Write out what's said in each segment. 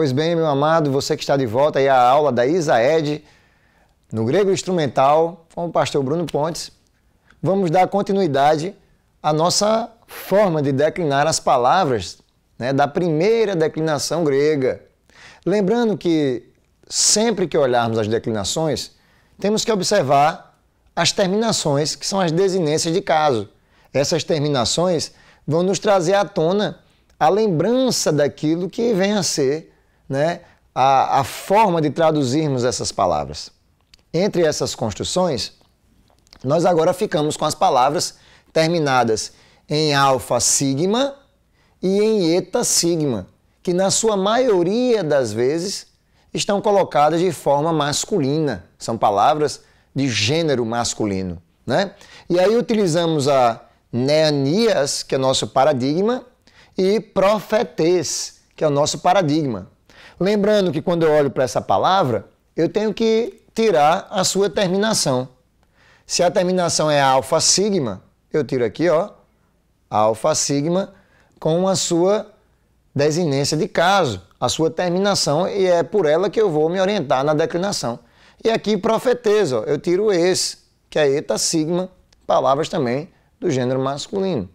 Pois bem, meu amado, você que está de volta aí à aula da Isaed, no grego instrumental, com o pastor Bruno Pontes, vamos dar continuidade à nossa forma de declinar as palavras né, da primeira declinação grega. Lembrando que sempre que olharmos as declinações, temos que observar as terminações, que são as desinências de caso. Essas terminações vão nos trazer à tona a lembrança daquilo que vem a ser né, a, a forma de traduzirmos essas palavras. Entre essas construções, nós agora ficamos com as palavras terminadas em alfa sigma e em eta sigma, que na sua maioria das vezes estão colocadas de forma masculina, são palavras de gênero masculino, né? E aí utilizamos a neanias, que é o nosso paradigma, e profetes, que é o nosso paradigma. Lembrando que quando eu olho para essa palavra, eu tenho que tirar a sua terminação. Se a terminação é alfa sigma, eu tiro aqui, ó, alfa sigma com a sua desinência de caso, a sua terminação, e é por ela que eu vou me orientar na declinação. E aqui profeteza, ó, eu tiro esse, que é eta sigma, palavras também do gênero masculino.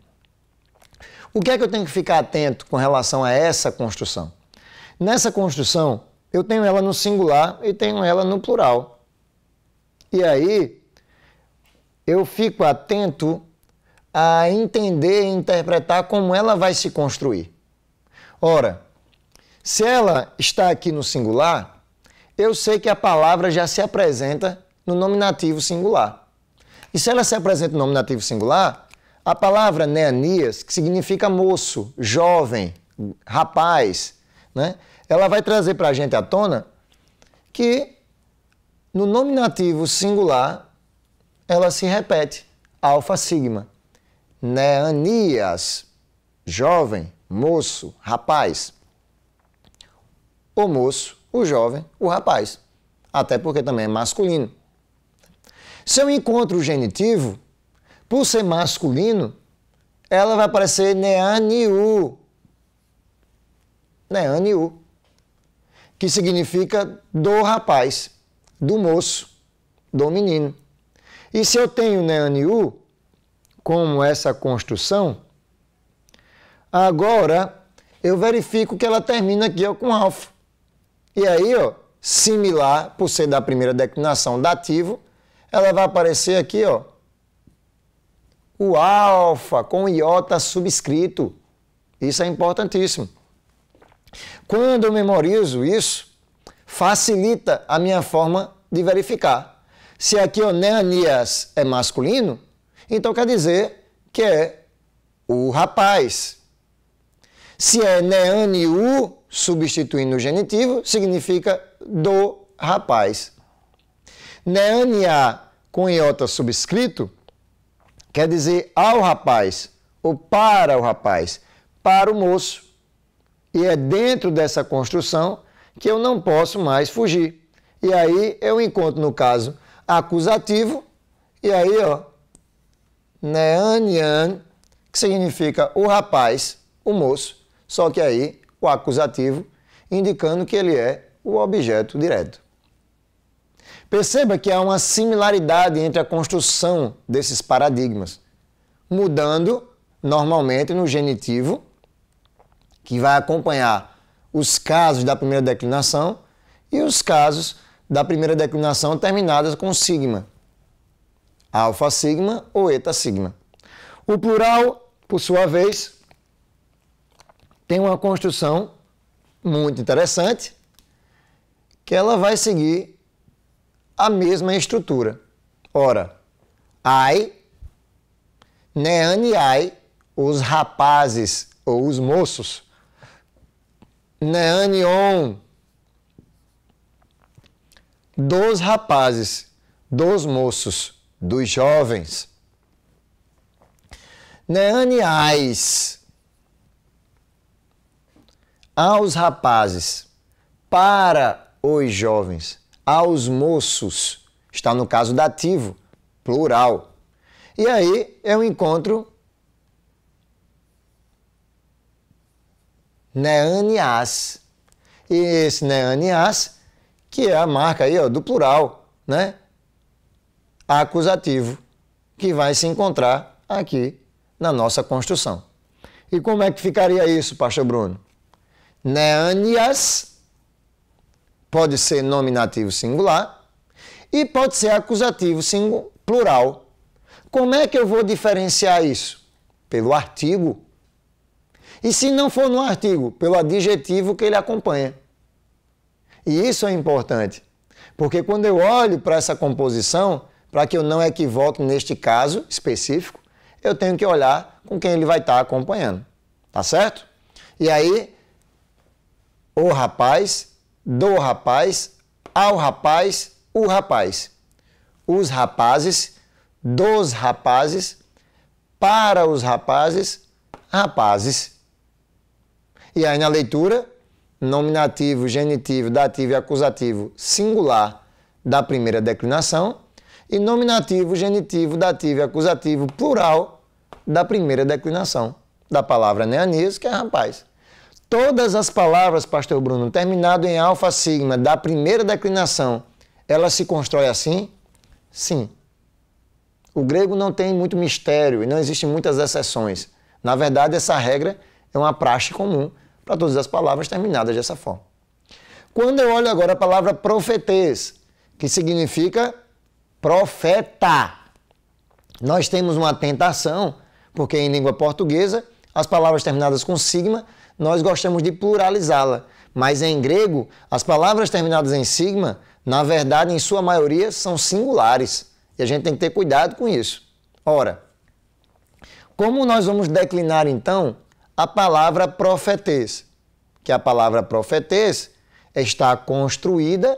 O que é que eu tenho que ficar atento com relação a essa construção? Nessa construção, eu tenho ela no singular e tenho ela no plural. E aí, eu fico atento a entender e interpretar como ela vai se construir. Ora, se ela está aqui no singular, eu sei que a palavra já se apresenta no nominativo singular. E se ela se apresenta no nominativo singular, a palavra neanias, que significa moço, jovem, rapaz, né? ela vai trazer para a gente à tona que no nominativo singular ela se repete, alfa sigma. Neanias, jovem, moço, rapaz. O moço, o jovem, o rapaz. Até porque também é masculino. Se eu encontro o genitivo, por ser masculino, ela vai aparecer neaniu, né, Neaniu, que significa do rapaz, do moço, do menino. E se eu tenho né, Neaniu como essa construção, agora eu verifico que ela termina aqui ó, com alfa. E aí, ó, similar, por ser da primeira declinação dativo, ela vai aparecer aqui, ó, o alfa com iota subscrito. Isso é importantíssimo. Quando eu memorizo isso, facilita a minha forma de verificar. Se aqui o Neanias é masculino, então quer dizer que é o rapaz. Se é Neaniu, substituindo o genitivo, significa do rapaz. Neania com iota subscrito quer dizer ao rapaz, ou para o rapaz, para o moço. E é dentro dessa construção que eu não posso mais fugir. E aí eu encontro, no caso, acusativo, e aí, ó, Neanian, que significa o rapaz, o moço, só que aí o acusativo, indicando que ele é o objeto direto. Perceba que há uma similaridade entre a construção desses paradigmas, mudando normalmente no genitivo que vai acompanhar os casos da primeira declinação e os casos da primeira declinação terminadas com sigma, alfa sigma ou eta sigma. O plural, por sua vez, tem uma construção muito interessante, que ela vai seguir a mesma estrutura. Ora, ai, neane ai, os rapazes ou os moços, Neanion, dos rapazes, dos moços, dos jovens. Neaniais, aos rapazes, para os jovens, aos moços, está no caso dativo, plural. E aí é um encontro Neanias. E esse Neanias, que é a marca aí ó, do plural, né? Acusativo, que vai se encontrar aqui na nossa construção. E como é que ficaria isso, pastor Bruno? Neanias pode ser nominativo singular e pode ser acusativo plural. Como é que eu vou diferenciar isso? Pelo artigo e se não for no artigo, pelo adjetivo que ele acompanha. E isso é importante, porque quando eu olho para essa composição, para que eu não equivoque neste caso específico, eu tenho que olhar com quem ele vai estar tá acompanhando. Tá certo? E aí, o rapaz, do rapaz, ao rapaz, o rapaz. Os rapazes, dos rapazes, para os rapazes, rapazes. E aí na leitura, nominativo, genitivo, dativo e acusativo singular da primeira declinação e nominativo, genitivo, dativo e acusativo plural da primeira declinação da palavra neanias, que é rapaz. Todas as palavras, pastor Bruno, terminado em alfa sigma da primeira declinação, ela se constrói assim? Sim. O grego não tem muito mistério e não existem muitas exceções. Na verdade, essa regra é uma praxe comum para todas as palavras terminadas dessa forma. Quando eu olho agora a palavra profetês, que significa profeta, nós temos uma tentação, porque em língua portuguesa, as palavras terminadas com sigma, nós gostamos de pluralizá-la. Mas em grego, as palavras terminadas em sigma, na verdade, em sua maioria, são singulares. E a gente tem que ter cuidado com isso. Ora, como nós vamos declinar então a palavra profetês, que a palavra profetês está construída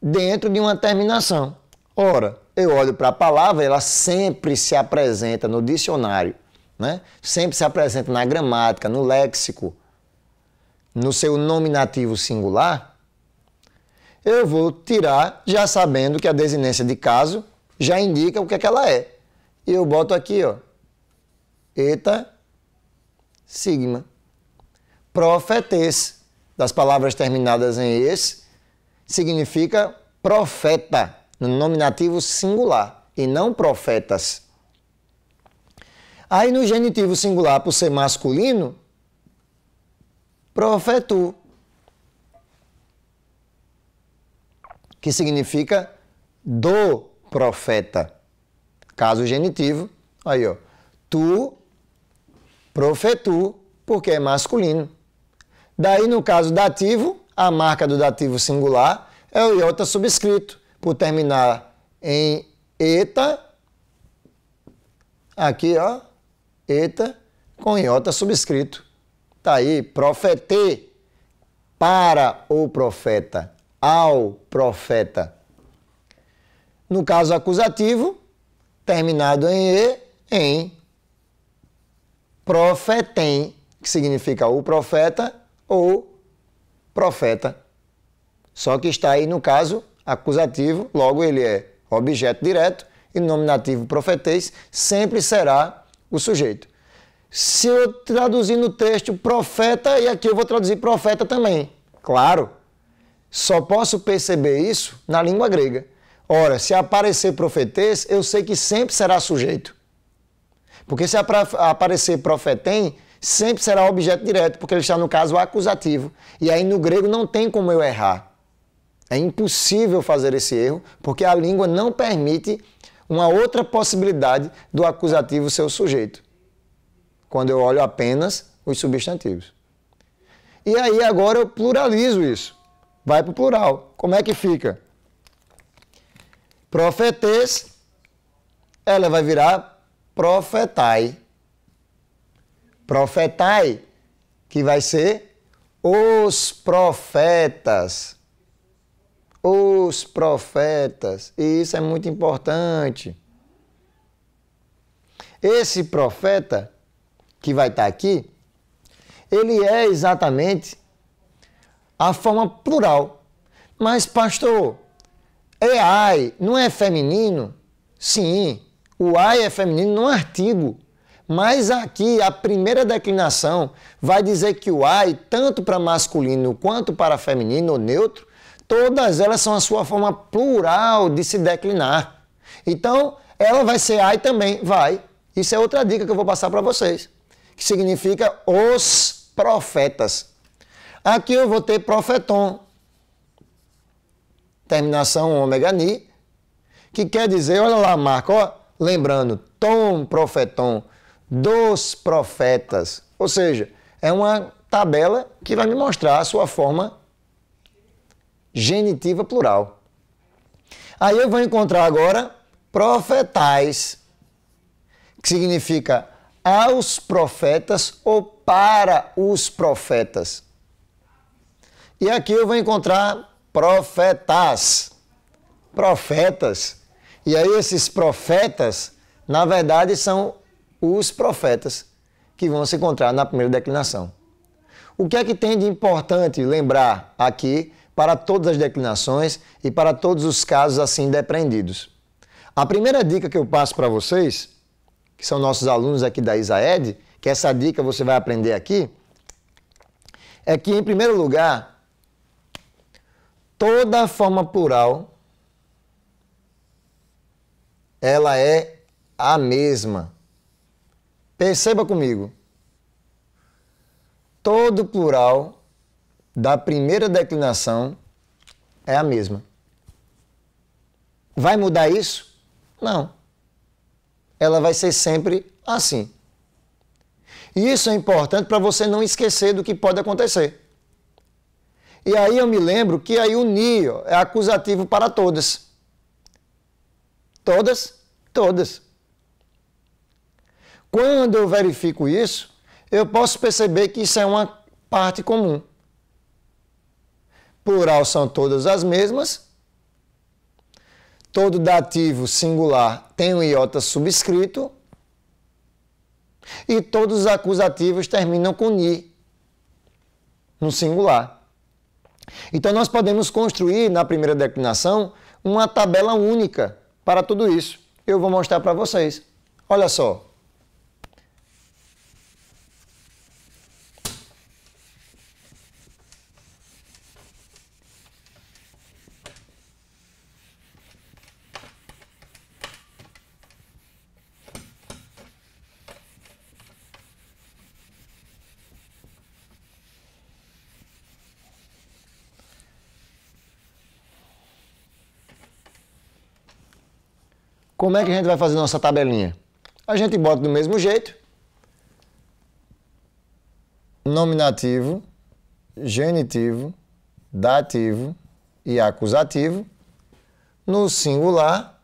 dentro de uma terminação. Ora, eu olho para a palavra, ela sempre se apresenta no dicionário, né? sempre se apresenta na gramática, no léxico, no seu nominativo singular. Eu vou tirar já sabendo que a desinência de caso já indica o que, é que ela é. E eu boto aqui, ó, eta sigma. Profetes, das palavras terminadas em es, significa profeta, no nominativo singular, e não profetas. Aí no genitivo singular, por ser masculino, profetu, que significa do profeta. Caso genitivo, aí ó, tu Profetu, porque é masculino. Daí, no caso dativo, a marca do dativo singular é o iota subscrito, por terminar em eta, aqui ó, eta com iota subscrito. Tá aí, profete para o profeta, ao profeta. No caso acusativo, terminado em e, em profetem, que significa o profeta ou profeta. Só que está aí no caso acusativo, logo ele é objeto direto e nominativo profetês sempre será o sujeito. Se eu traduzir no texto profeta, e aqui eu vou traduzir profeta também, claro. Só posso perceber isso na língua grega. Ora, se aparecer profetês, eu sei que sempre será sujeito. Porque se aparecer profetem, sempre será objeto direto, porque ele está no caso acusativo. E aí no grego não tem como eu errar. É impossível fazer esse erro, porque a língua não permite uma outra possibilidade do acusativo ser o sujeito. Quando eu olho apenas os substantivos. E aí agora eu pluralizo isso. Vai para o plural. Como é que fica? Profetes, ela vai virar profetai. Profetai, que vai ser os profetas. Os profetas. E isso é muito importante. Esse profeta que vai estar aqui, ele é exatamente a forma plural. Mas, pastor, AI não é feminino? Sim, o ai é feminino no artigo. Mas aqui a primeira declinação vai dizer que o ai, tanto para masculino quanto para feminino ou neutro, todas elas são a sua forma plural de se declinar. Então, ela vai ser ai também, vai. Isso é outra dica que eu vou passar para vocês, que significa os profetas. Aqui eu vou ter profeton, terminação ômega ni, que quer dizer, olha lá, Marco, ó, Lembrando, Tom Profeton, dos profetas. Ou seja, é uma tabela que vai me mostrar a sua forma genitiva plural. Aí eu vou encontrar agora profetais, que significa aos profetas ou para os profetas. E aqui eu vou encontrar profetas, profetas, e aí esses profetas, na verdade, são os profetas que vão se encontrar na primeira declinação. O que é que tem de importante lembrar aqui para todas as declinações e para todos os casos assim depreendidos? A primeira dica que eu passo para vocês, que são nossos alunos aqui da ISAED, que essa dica você vai aprender aqui, é que, em primeiro lugar, toda forma plural ela é a mesma. Perceba comigo. Todo plural da primeira declinação é a mesma. Vai mudar isso? Não. Ela vai ser sempre assim. E isso é importante para você não esquecer do que pode acontecer. E aí eu me lembro que aí o NIO é acusativo para todas. Todas? Todas. Quando eu verifico isso, eu posso perceber que isso é uma parte comum. Plural são todas as mesmas. Todo dativo singular tem um iota subscrito. E todos os acusativos terminam com ni, no singular. Então, nós podemos construir na primeira declinação uma tabela única para tudo isso, eu vou mostrar para vocês. Olha só. Como é que a gente vai fazer nossa tabelinha? A gente bota do mesmo jeito. Nominativo, genitivo, dativo e acusativo no singular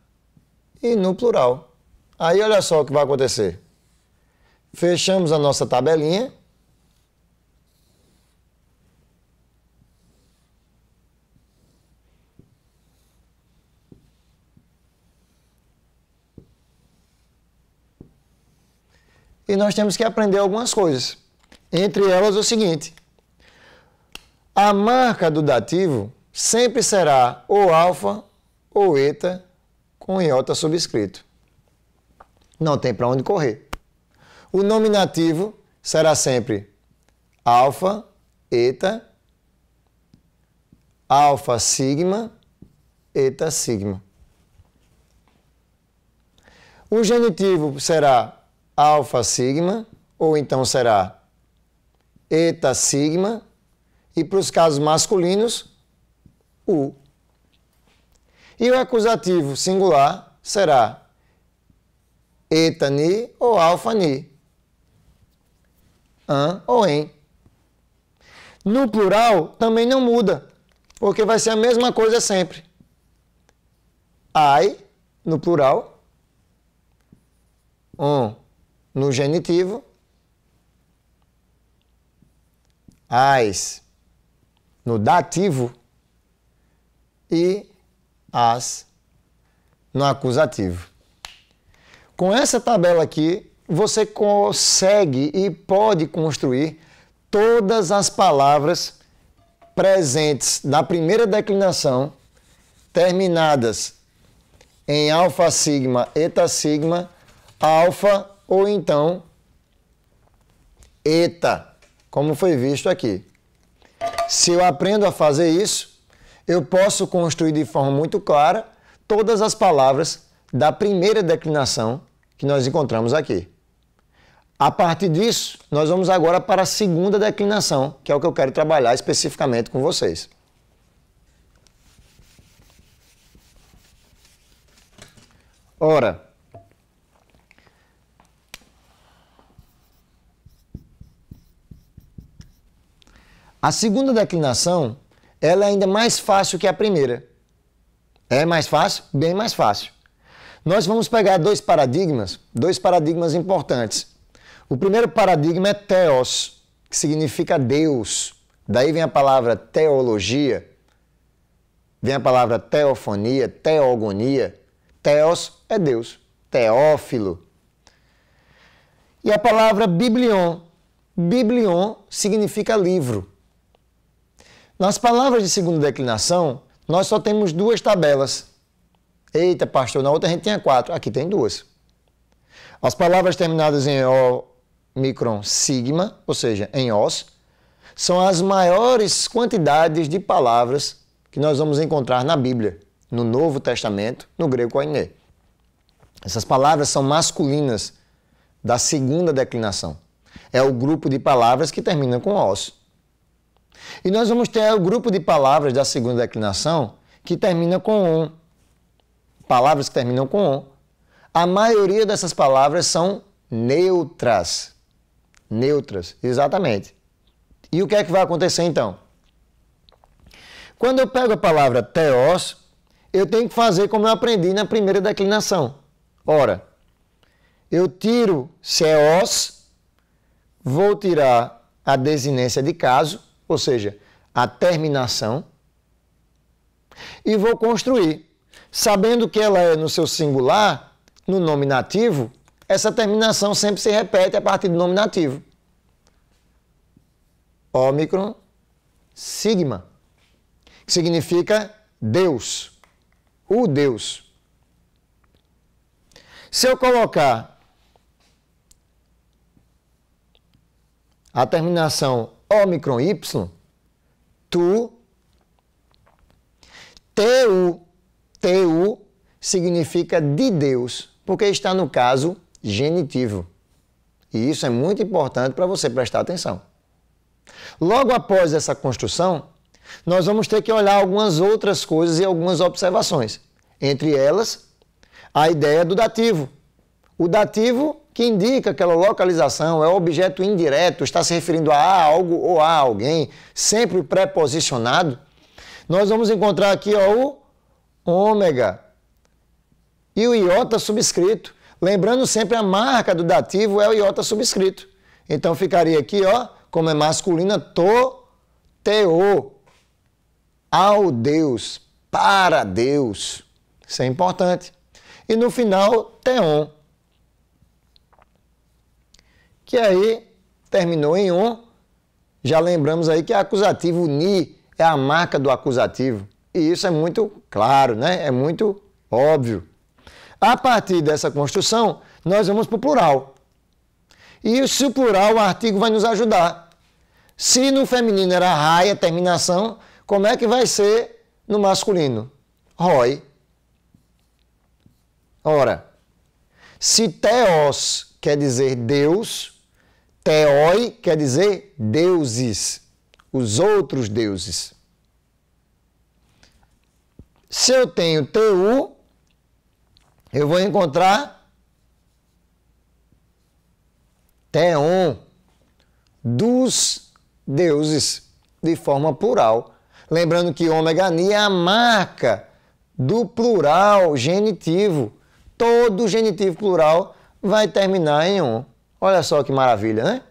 e no plural. Aí olha só o que vai acontecer. Fechamos a nossa tabelinha e nós temos que aprender algumas coisas. Entre elas, o seguinte: a marca do dativo sempre será ou alfa ou eta com iota subscrito. Não tem para onde correr. O nominativo será sempre alfa, eta, alfa, sigma, eta, sigma. O genitivo será alfa sigma, ou então será eta sigma, e para os casos masculinos, u. E o acusativo singular será eta ni ou alfa ni, an ou em. No plural também não muda, porque vai ser a mesma coisa sempre. Ai, no plural, um no genitivo, as no dativo e as no acusativo. Com essa tabela aqui, você consegue e pode construir todas as palavras presentes na primeira declinação, terminadas em alfa, sigma, eta, sigma, alfa, ou então eta, como foi visto aqui. Se eu aprendo a fazer isso, eu posso construir de forma muito clara todas as palavras da primeira declinação que nós encontramos aqui. A partir disso, nós vamos agora para a segunda declinação, que é o que eu quero trabalhar especificamente com vocês. Ora, A segunda declinação, ela é ainda mais fácil que a primeira. É mais fácil? Bem mais fácil. Nós vamos pegar dois paradigmas, dois paradigmas importantes. O primeiro paradigma é theos, que significa Deus. Daí vem a palavra teologia, vem a palavra teofonia, teogonia. Theos é Deus, teófilo. E a palavra biblion, biblion significa livro. Nas palavras de segunda declinação, nós só temos duas tabelas. Eita, pastor, na outra a gente tinha quatro, aqui tem duas. As palavras terminadas em O, micron, sigma, ou seja, em os, são as maiores quantidades de palavras que nós vamos encontrar na Bíblia, no Novo Testamento, no grego koiné. Essas palavras são masculinas da segunda declinação. É o grupo de palavras que termina com os. E nós vamos ter o grupo de palavras da segunda declinação que termina com on. Palavras que terminam com on. A maioria dessas palavras são neutras. Neutras, exatamente. E o que é que vai acontecer então? Quando eu pego a palavra teos, eu tenho que fazer como eu aprendi na primeira declinação. Ora, eu tiro ceos, vou tirar a desinência de caso ou seja, a terminação, e vou construir. Sabendo que ela é no seu singular, no nominativo, essa terminação sempre se repete a partir do nominativo. Ômicron, sigma, que significa Deus, o Deus. Se eu colocar a terminação Ômicron Y, tu, TU, TU significa de Deus, porque está no caso genitivo. E isso é muito importante para você prestar atenção. Logo após essa construção, nós vamos ter que olhar algumas outras coisas e algumas observações. Entre elas, a ideia do dativo, o dativo que indica aquela localização é objeto indireto, está se referindo a algo ou a alguém, sempre preposicionado. Nós vamos encontrar aqui ó, o ômega e o iota subscrito. Lembrando sempre a marca do dativo é o iota subscrito. Então ficaria aqui, ó, como é masculina, to, teo, ao Deus, para Deus. Isso é importante. E no final, teon que aí terminou em um. Já lembramos aí que é acusativo ni é a marca do acusativo. E isso é muito claro, né? É muito óbvio. A partir dessa construção, nós vamos para o plural. E se o plural, o artigo vai nos ajudar. Se no feminino era raia, terminação, como é que vai ser no masculino? Roy. Ora, se teos quer dizer Deus, Teoi quer dizer deuses, os outros deuses. Se eu tenho Teu, eu vou encontrar Teon, dos deuses, de forma plural. Lembrando que ômega ni é a marca do plural genitivo. Todo genitivo plural vai terminar em on. Olha só que maravilha, né?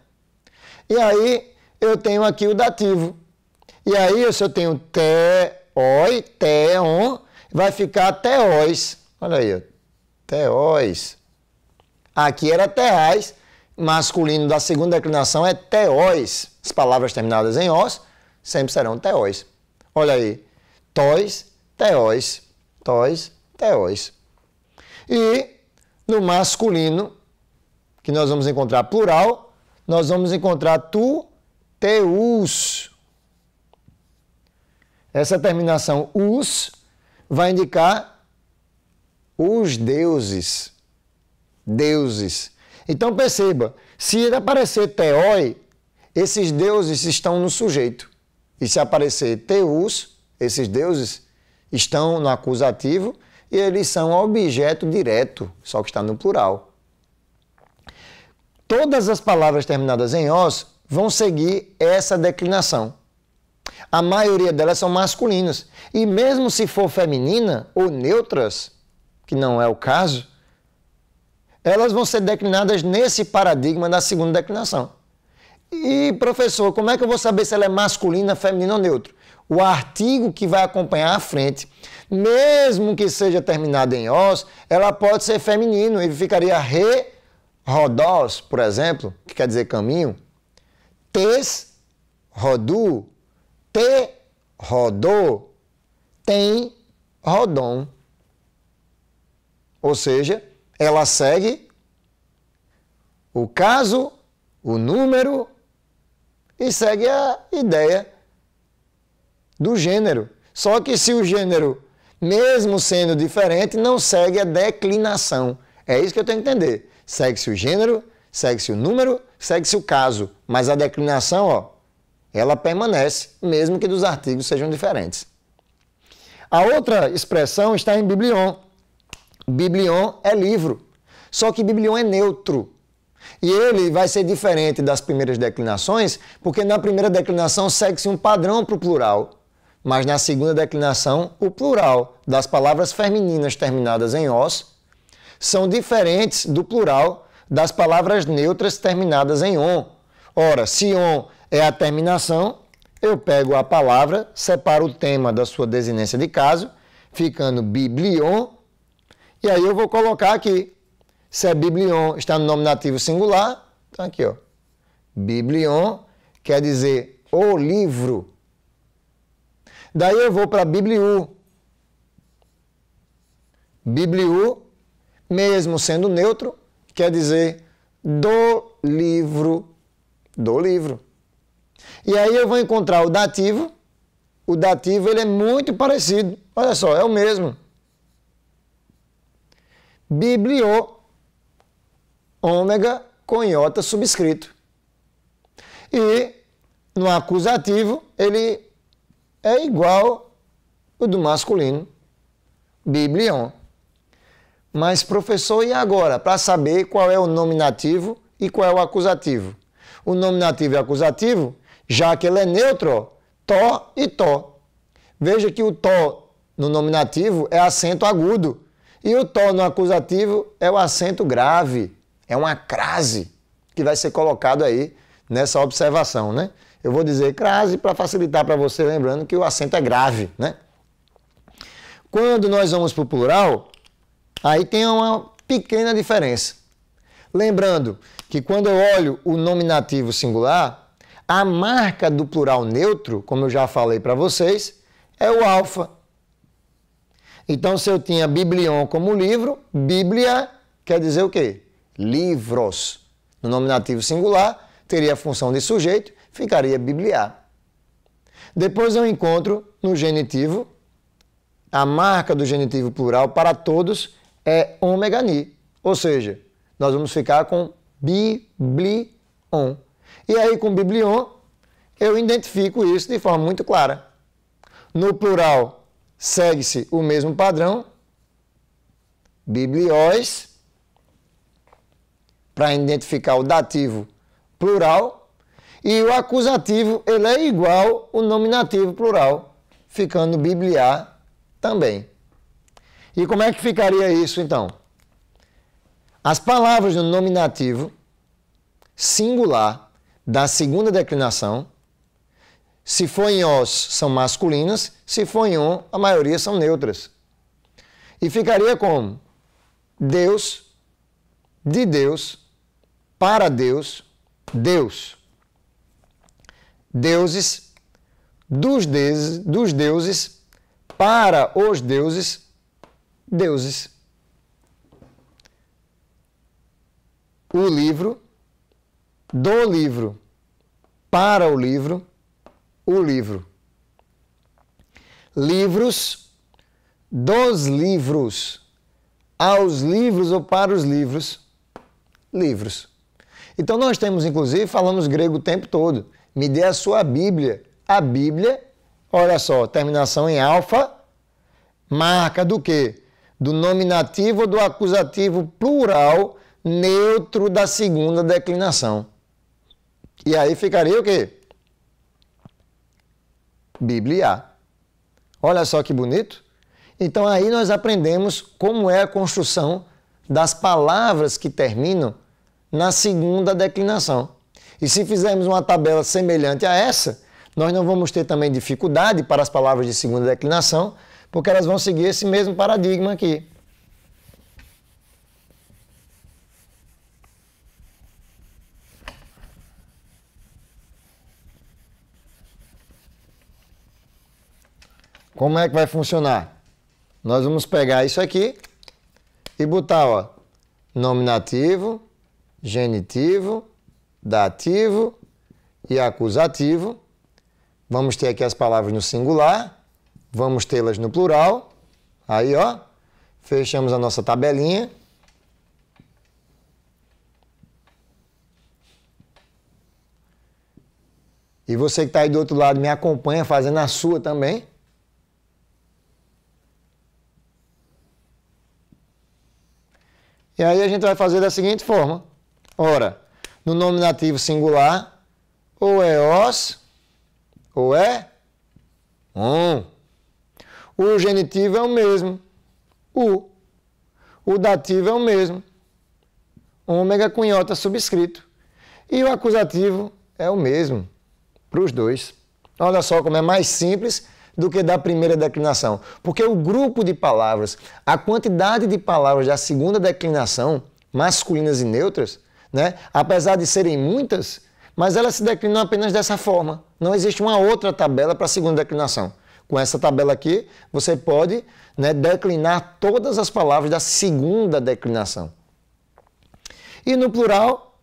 E aí eu tenho aqui o dativo. E aí, se eu tenho te, oi, teon, vai ficar teóis. Olha aí, teóis. Aqui era teais, masculino da segunda declinação é teóis. As palavras terminadas em os sempre serão teóis. Olha aí, tois, teóis, tois, teóis. E no masculino, que nós vamos encontrar plural, nós vamos encontrar tu, teus. Essa terminação us vai indicar os deuses. Deuses. Então perceba, se aparecer teói, esses deuses estão no sujeito. E se aparecer teus, esses deuses estão no acusativo e eles são objeto direto, só que está no plural todas as palavras terminadas em os vão seguir essa declinação. A maioria delas são masculinas. E mesmo se for feminina ou neutras, que não é o caso, elas vão ser declinadas nesse paradigma da segunda declinação. E, professor, como é que eu vou saber se ela é masculina, feminina ou neutra? O artigo que vai acompanhar à frente, mesmo que seja terminado em os, ela pode ser feminino e ficaria re Rodós, por exemplo, que quer dizer caminho, tes, rodu, te, rodou, tem, rodon. Ou seja, ela segue o caso, o número e segue a ideia do gênero. Só que se o gênero, mesmo sendo diferente, não segue a declinação. É isso que eu tenho que entender. Segue-se o gênero, segue-se o número, segue-se o caso, mas a declinação, ó, ela permanece, mesmo que dos artigos sejam diferentes. A outra expressão está em biblion. Biblion é livro, só que biblion é neutro. E ele vai ser diferente das primeiras declinações, porque na primeira declinação segue-se um padrão para o plural, mas na segunda declinação, o plural das palavras femininas terminadas em os são diferentes do plural das palavras neutras terminadas em on. Ora, se on é a terminação, eu pego a palavra, separo o tema da sua desinência de caso, ficando biblion, e aí eu vou colocar aqui. Se é biblion, está no nominativo singular, então aqui, ó. Biblion quer dizer o livro. Daí eu vou para bibliu. Bibliu mesmo sendo neutro, quer dizer do livro, do livro. E aí eu vou encontrar o dativo. O dativo ele é muito parecido. Olha só, é o mesmo. Biblio, ômega, conhota, subscrito. E no acusativo ele é igual o do masculino. Biblion. Mas, professor, e agora? Para saber qual é o nominativo e qual é o acusativo. O nominativo e acusativo, já que ele é neutro, to e to. Veja que o to no nominativo é acento agudo e o to no acusativo é o acento grave. É uma crase que vai ser colocado aí nessa observação, né? Eu vou dizer crase para facilitar para você, lembrando que o acento é grave, né? Quando nós vamos para o plural, Aí tem uma pequena diferença. Lembrando que quando eu olho o nominativo singular, a marca do plural neutro, como eu já falei para vocês, é o alfa. Então, se eu tinha biblion como livro, bíblia quer dizer o quê? Livros. No nominativo singular, teria a função de sujeito, ficaria bibliar. Depois eu encontro no genitivo a marca do genitivo plural para todos é ômega ni, ou seja, nós vamos ficar com biblion. E aí com biblion eu identifico isso de forma muito clara. No plural segue-se o mesmo padrão, biblióis, para identificar o dativo plural, e o acusativo ele é igual o nominativo plural, ficando bibliar também. E como é que ficaria isso então? As palavras do nominativo singular da segunda declinação, se for em os, são masculinas, se for em on, a maioria são neutras. E ficaria como Deus, de Deus, para Deus, Deus. Deuses, dos deuses, dos deuses para os deuses, deuses. O livro, do livro, para o livro, o livro. Livros, dos livros, aos livros ou para os livros, livros. Então nós temos, inclusive, falamos grego o tempo todo. Me dê a sua Bíblia. A Bíblia, olha só, terminação em alfa, marca do quê? do nominativo ou do acusativo plural neutro da segunda declinação. E aí ficaria o quê? Bíblia. Olha só que bonito. Então aí nós aprendemos como é a construção das palavras que terminam na segunda declinação. E se fizermos uma tabela semelhante a essa, nós não vamos ter também dificuldade para as palavras de segunda declinação, porque elas vão seguir esse mesmo paradigma aqui. Como é que vai funcionar? Nós vamos pegar isso aqui e botar, ó, nominativo, genitivo, dativo e acusativo. Vamos ter aqui as palavras no singular Vamos tê-las no plural. Aí, ó. Fechamos a nossa tabelinha. E você que está aí do outro lado me acompanha fazendo a sua também. E aí a gente vai fazer da seguinte forma. Ora, no nominativo singular, ou é os, ou é um. O genitivo é o mesmo. U. O dativo é o mesmo. Ômega iota subscrito. E o acusativo é o mesmo para os dois. Olha só como é mais simples do que da primeira declinação. Porque o grupo de palavras, a quantidade de palavras da segunda declinação, masculinas e neutras, né, apesar de serem muitas, mas elas se declinam apenas dessa forma. Não existe uma outra tabela para a segunda declinação. Com essa tabela aqui, você pode né, declinar todas as palavras da segunda declinação. E no plural,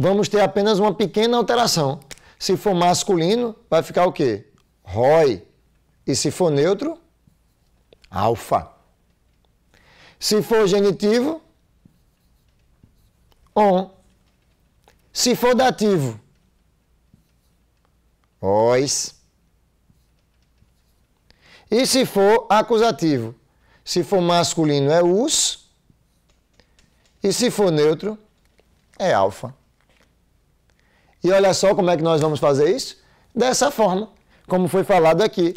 vamos ter apenas uma pequena alteração. Se for masculino, vai ficar o quê? Roy. E se for neutro, alfa. Se for genitivo, on. Se for dativo, Ois. E se for acusativo? Se for masculino é us. E se for neutro é alfa. E olha só como é que nós vamos fazer isso? Dessa forma, como foi falado aqui.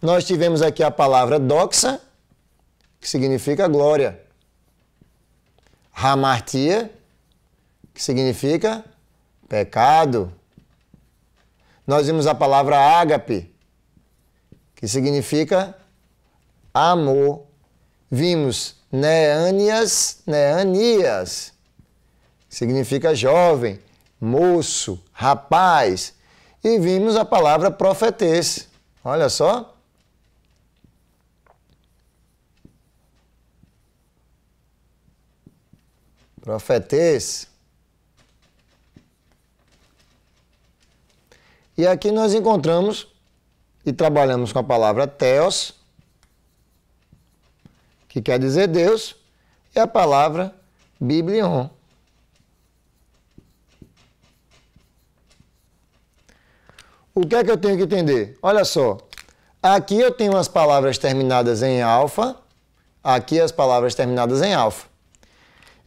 Nós tivemos aqui a palavra doxa, que significa glória. Hamartia, que significa pecado. Nós vimos a palavra ágape, que significa amor. Vimos Neânias, Neanias, significa jovem, moço, rapaz. E vimos a palavra profetês. Olha só. Profetês. E aqui nós encontramos e trabalhamos com a palavra Theos, que quer dizer Deus, e a palavra Biblion. O que é que eu tenho que entender? Olha só, aqui eu tenho as palavras terminadas em alfa, aqui as palavras terminadas em alfa.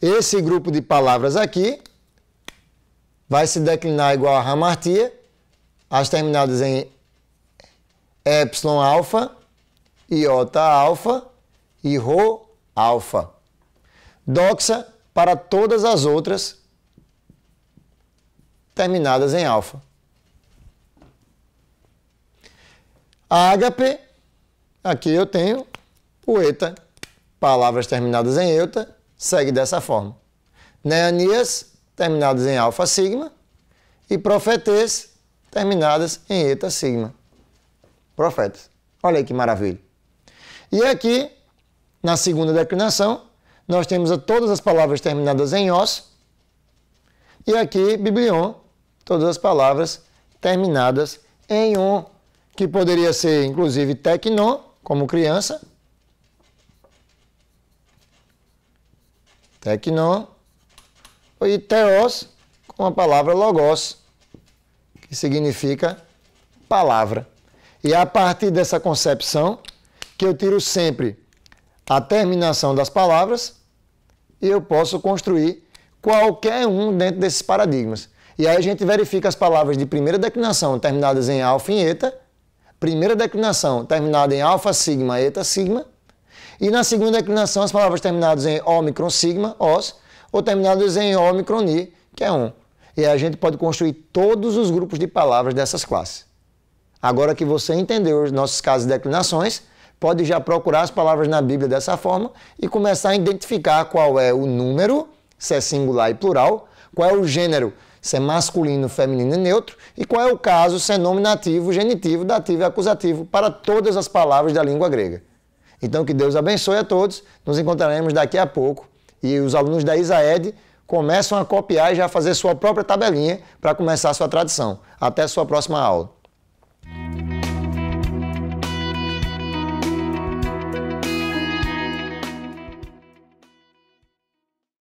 Esse grupo de palavras aqui vai se declinar igual a Hamartia, as terminadas em Epsilon alfa, iota alfa e Rho alfa. Doxa para todas as outras terminadas em alfa. HP, aqui eu tenho o eta. Palavras terminadas em euta segue dessa forma. Neanias, terminadas em alfa sigma, e profetes, terminadas em eta sigma profetas. Olha aí que maravilha. E aqui, na segunda declinação, nós temos todas as palavras terminadas em os. E aqui, biblion, todas as palavras terminadas em on, que poderia ser inclusive tecno, como criança. Tecno. E teos, com a palavra logos, que significa palavra. E é a partir dessa concepção que eu tiro sempre a terminação das palavras e eu posso construir qualquer um dentro desses paradigmas. E aí a gente verifica as palavras de primeira declinação terminadas em alfa e eta, primeira declinação terminada em alfa, sigma, eta, sigma, e na segunda declinação as palavras terminadas em ômicron, sigma, os, ou terminadas em ômicron, ni, que é um. E aí a gente pode construir todos os grupos de palavras dessas classes. Agora que você entendeu os nossos casos de declinações, pode já procurar as palavras na Bíblia dessa forma e começar a identificar qual é o número, se é singular e plural, qual é o gênero, se é masculino, feminino e neutro, e qual é o caso, se é nominativo, genitivo, dativo e acusativo, para todas as palavras da língua grega. Então, que Deus abençoe a todos. Nos encontraremos daqui a pouco. E os alunos da ISAED começam a copiar e já fazer sua própria tabelinha para começar sua tradição. Até sua próxima aula. Thank you.